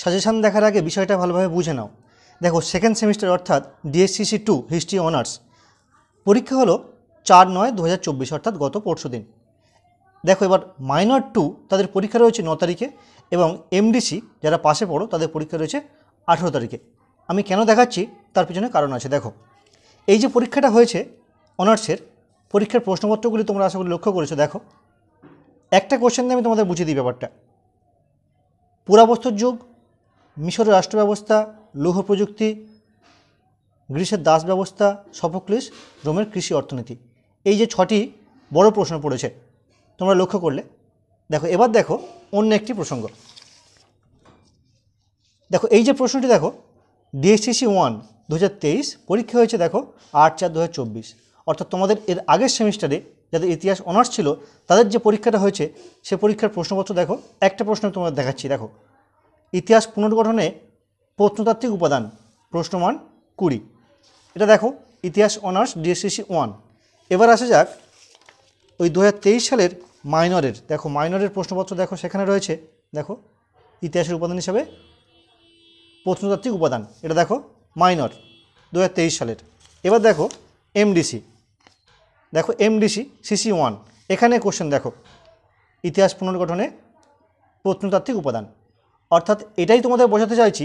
suggestion দেখার আগে বিষয়টা ভালোভাবে বুঝে নাও দেখো সেকেন্ড সেমিস্টার অর্থাৎ ডিএসসিসি টু হিস্ট্রি অনার্স পরীক্ষা হলো চার নয় দু হাজার চব্বিশ অর্থাৎ গত পরশু দিন দেখো এবার মাইনর টু তাদের পরীক্ষা রয়েছে ন তারিখে এবং এমডিসি যারা পাশে পড়ো তাদের পরীক্ষা রয়েছে আঠেরো তারিখে আমি কেন দেখাচ্ছি তার পিছনে কারণ আছে দেখো এই যে পরীক্ষাটা হয়েছে অনার্সের পরীক্ষার প্রশ্নপত্রগুলি তোমরা আশা করি লক্ষ্য করেছো দেখো একটা কোশ্চেন দিয়ে আমি তোমাদের বুঝিয়ে দিই ব্যাপারটা পুরাবস্তুর যুগ মিশরের রাষ্ট্র ব্যবস্থা লৌহ প্রযুক্তি গ্রীসের দাস ব্যবস্থা সফোক্লিস রোমের কৃষি অর্থনীতি এই যে ছটি বড় প্রশ্ন পড়েছে তোমরা লক্ষ্য করলে দেখো এবার দেখো অন্য একটি প্রসঙ্গ দেখো এই যে প্রশ্নটি দেখো ডিএসসিসি ওয়ান দু পরীক্ষা হয়েছে দেখো আট চার দু অর্থাৎ তোমাদের এর আগের সেমিস্টারে যাদের ইতিহাস অনার্স ছিল তাদের যে পরীক্ষাটা হয়েছে সে পরীক্ষার প্রশ্নপত্র দেখো একটা প্রশ্ন তোমাদের দেখাচ্ছি দেখো ইতিহাস পুনর্গঠনে প্রত্নতাত্ত্বিক উপাদান প্রশ্নমান কুড়ি এটা দেখো ইতিহাস অনার্স ডিএসসিসি ওয়ান এবার আসা যাক ওই দু সালের মাইনরের দেখো মাইনরের প্রশ্নপত্র দেখো সেখানে রয়েছে দেখো ইতিহাসের উপাদান হিসাবে প্রত্নতাত্ত্বিক উপাদান এটা দেখো মাইনর দু সালের এবার দেখো এমডিসি দেখো এমডিসি সিসি ওয়ান এখানে কোশ্চেন দেখো ইতিহাস পুনর্গঠনে প্রত্নতাত্ত্বিক উপাদান অর্থাৎ এটাই তোমাদের বোঝাতে চাইছি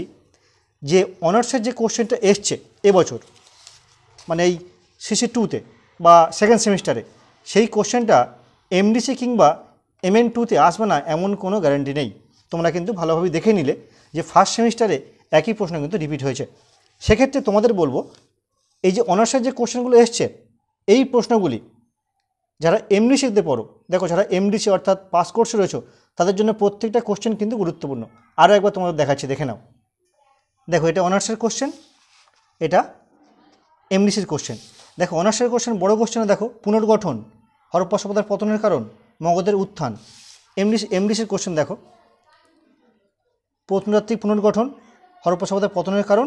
যে অনার্সের যে কোশ্চেনটা এসছে এবছর মানে এই সিসি টুতে বা সেকেন্ড সেমিস্টারে সেই কোশ্চেনটা এমডিসি কিংবা এমএন টুতে আসবে না এমন কোনো গ্যারান্টি নেই তোমরা কিন্তু ভালোভাবে দেখে নিলে যে ফার্স্ট সেমিস্টারে একই প্রশ্ন কিন্তু রিপিট হয়েছে সেক্ষেত্রে তোমাদের বলবো এই যে অনার্সের যে কোশ্চেনগুলো এসছে এই প্রশ্নগুলি যারা এমডিসিতে পড়ো দেখো যারা এমডিসি অর্থাৎ পাস কোর্সে রয়েছো তাদের জন্য প্রত্যেকটা কোশ্চেন কিন্তু গুরুত্বপূর্ণ আরও একবার তোমাদের দেখাচ্ছি দেখে নাও দেখো এটা অনার্সের কোশ্চেন এটা এমডিসির কোশ্চেন দেখো অনার্সের কোশ্চেন বড় কোশ্চেনে দেখো পুনর্গঠন হরপ্পা সভ্যতার পতনের কারণ মগদের উত্থান এমডিসি এমডিসির কোশ্চেন দেখো প্রত্নতাত্ত্বিক পুনর্গঠন হরপ্পা সভ্যতার পতনের কারণ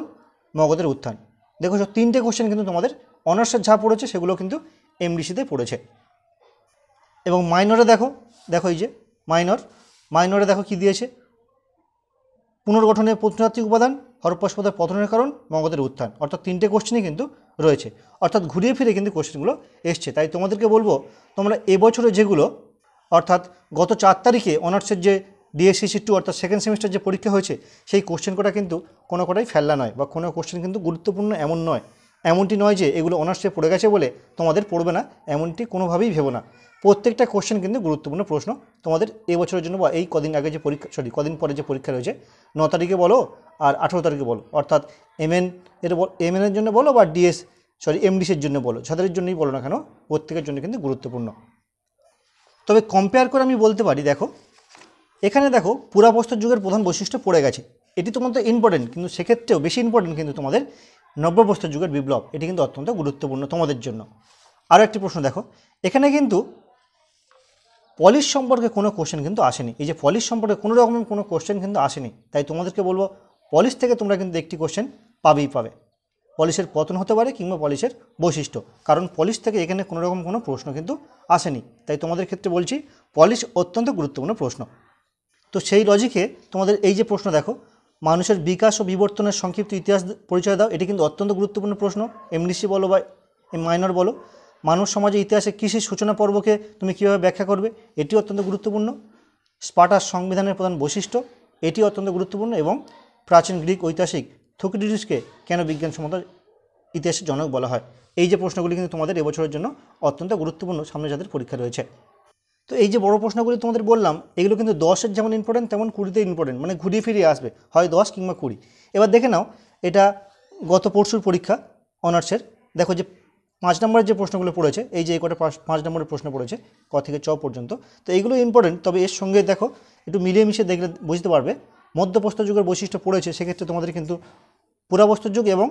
মগদের উত্থান দেখো তিনটে কোশ্চেন কিন্তু তোমাদের অনার্সের যা পড়েছে সেগুলো কিন্তু এমডিসিতে পড়েছে এবং মাইনরে দেখো দেখো এই যে মাইনর মাইনরে দেখো কি দিয়েছে পুনর্গঠনে প্রত্নতাত্ত্বিক উপাদান হরপ্পাসপদের পতনের কারণ মগধের উত্থান অর্থাৎ তিনটে কোশ্চেনই কিন্তু রয়েছে অর্থাৎ ঘুরিয়ে ফিরে কিন্তু কোশ্চেনগুলো এসছে তাই তোমাদেরকে বলবো তোমরা এবছরে যেগুলো অর্থাৎ গত চার তারিখে অনার্সের যে ডিএসসিসি টু e অর্থাৎ সেকেন্ড সেমিস্টার যে পরীক্ষা হয়েছে সেই কোশ্চেন কিন্তু কোনো কটাই ফেললা নয় বা কোনো কোশ্চেন কিন্তু গুরুত্বপূর্ণ এমন নয় এমনটি নয় যে এগুলো অনার্সে পড়ে গেছে বলে তোমাদের পড়বে না এমনটি কোনোভাবেই ভেবো না প্রত্যেকটা কোশ্চেন কিন্তু গুরুত্বপূর্ণ প্রশ্ন তোমাদের এবছরের জন্য বা এই কদিন আগে যে পরীক্ষা সরি কদিন পরে যে পরীক্ষা রয়েছে ন তারিখে বলো আর আঠেরো তারিখে বলো অর্থাৎ এমএন এর এমএনের জন্য বলো বা ডিএস সরি এমডিসের জন্য বলো ছাত্রের জন্যই বলো না কেন প্রত্যেকের জন্য কিন্তু গুরুত্বপূর্ণ তবে কম্পেয়ার করে আমি বলতে পারি দেখো এখানে দেখো পুরাবস্তর যুগের প্রধান বৈশিষ্ট্য পড়ে গেছে এটি তোমাদের ইম্পর্টেন্ট কিন্তু সেক্ষেত্রেও বেশি ইম্পর্টেন্ট কিন্তু তোমাদের নব্যবস্থা যুগের বিপ্লব এটি কিন্তু অত্যন্ত গুরুত্বপূর্ণ তোমাদের জন্য আরও একটি প্রশ্ন দেখো এখানে কিন্তু পলিশ সম্পর্কে কোনো কোশ্চেন কিন্তু আসেনি এই যে পলিশ সম্পর্কে কোনো রকম কোনো কোশ্চেন কিন্তু আসেনি তাই তোমাদেরকে বলবো পলিশ থেকে তোমরা কিন্তু একটি কোশ্চেন পাবেই পাবে পলিশের পতন হতে পারে কিংবা পলিশের বৈশিষ্ট্য কারণ পলিশ থেকে এখানে কোনো রকম কোনো প্রশ্ন কিন্তু আসেনি তাই তোমাদের ক্ষেত্রে বলছি পলিশ অত্যন্ত গুরুত্বপূর্ণ প্রশ্ন তো সেই লজিকে তোমাদের এই যে প্রশ্ন দেখো মানুষের বিকাশ ও বিবর্তনের সংক্ষিপ্ত ইতিহাস পরিচয় দাও এটি কিন্তু অত্যন্ত গুরুত্বপূর্ণ প্রশ্ন এমনিসি বলো বা মাইনর বলো মানুষ সমাজে ইতিহাসে কৃষির সূচনা পর্বকে তুমি কীভাবে ব্যাখ্যা করবে এটি অত্যন্ত গুরুত্বপূর্ণ স্পাটার সংবিধানের প্রধান বৈশিষ্ট্য এটি অত্যন্ত গুরুত্বপূর্ণ এবং প্রাচীন গ্রিক ঐতিহাসিক থুকিডিডিসকে কেন বিজ্ঞানসম্মত ইতিহাসের জনক বলা হয় এই যে প্রশ্নগুলি কিন্তু তোমাদের এবছরের জন্য অত্যন্ত গুরুত্বপূর্ণ সামনে যাদের পরীক্ষা রয়েছে তো এই যে বড় প্রশ্নগুলি তোমাদের বললাম এগুলো কিন্তু দশের যেমন ইম্পর্টেন্ট তেমন কুড়িতে ইম্পর্টেন্ট মানে ঘুরিয়ে ফিরিয়ে আসবে হয় দশ কিংবা কুড়ি এবার দেখে নাও এটা গত পরশুর পরীক্ষা অনার্সের দেখো যে পাঁচ নম্বরের যে প্রশ্নগুলো পড়েছে এই যে এই কটা পাঁচ নম্বরের প্রশ্ন পড়েছে ক থেকে চ পর্যন্ত তো এইগুলো ইম্পর্টেন্ট তবে এর সঙ্গে দেখো একটু মিলিয়ে মিশিয়ে দেখলে বুঝতে পারবে মধ্যপ্রস্তর যুগের বৈশিষ্ট্য পড়েছে সেক্ষেত্রে তোমাদের কিন্তু পুরাবস্ত যুগ এবং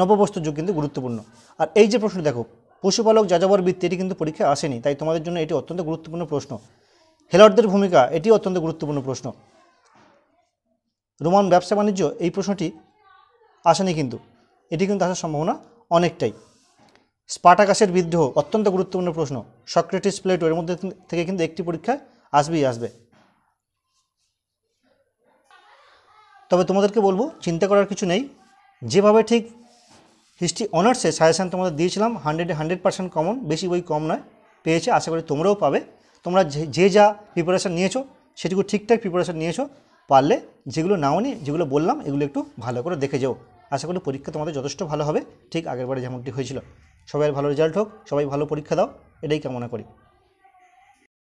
নববস্ত যুগ কিন্তু গুরুত্বপূর্ণ আর এই যে প্রশ্ন দেখো পশুপালক যাযাবর বৃত্তি এটি কিন্তু পরীক্ষায় আসেনি তাই তোমাদের জন্য এটি অত্যন্ত গুরুত্বপূর্ণ প্রশ্ন হেলটদের ভূমিকা এটি অত্যন্ত গুরুত্বপূর্ণ প্রশ্ন রোমান ব্যবসা বাণিজ্য এই প্রশ্নটি আসেনি কিন্তু এটি কিন্তু আসার সম্ভাবনা অনেকটাই স্পাটাকাশের বিদ্রোহ অত্যন্ত গুরুত্বপূর্ণ প্রশ্ন সক্রেটিস প্লেটো এর মধ্যে থেকে কিন্তু একটি পরীক্ষা আসবেই আসবে তবে তোমাদেরকে বলবো চিন্তা করার কিছু নেই যেভাবে ঠিক হিস্ট্রি অনার্সে সাজেশান তোমাদের দিয়েছিলাম হান্ড্রেডে হান্ড্রেড পার্সেন্ট কমন বেশি বই কম নয় পেয়েছে আশা করি তোমরাও পাবে তোমরা যে যা প্রিপারেশান নিয়েছো সেটুকু ঠিকঠাক প্রিপারেশান নিয়েছো পারলে যেগুলো নাও নি যেগুলো বললাম এগুলো একটু ভালো করে দেখে যাও আশা করি পরীক্ষা তোমাদের যথেষ্ট ভালো হবে ঠিক আগেরবারে যেমনটি হয়েছিল সবাই ভালো রেজাল্ট হোক সবাই ভালো পরীক্ষা দাও এটাই কামনা করি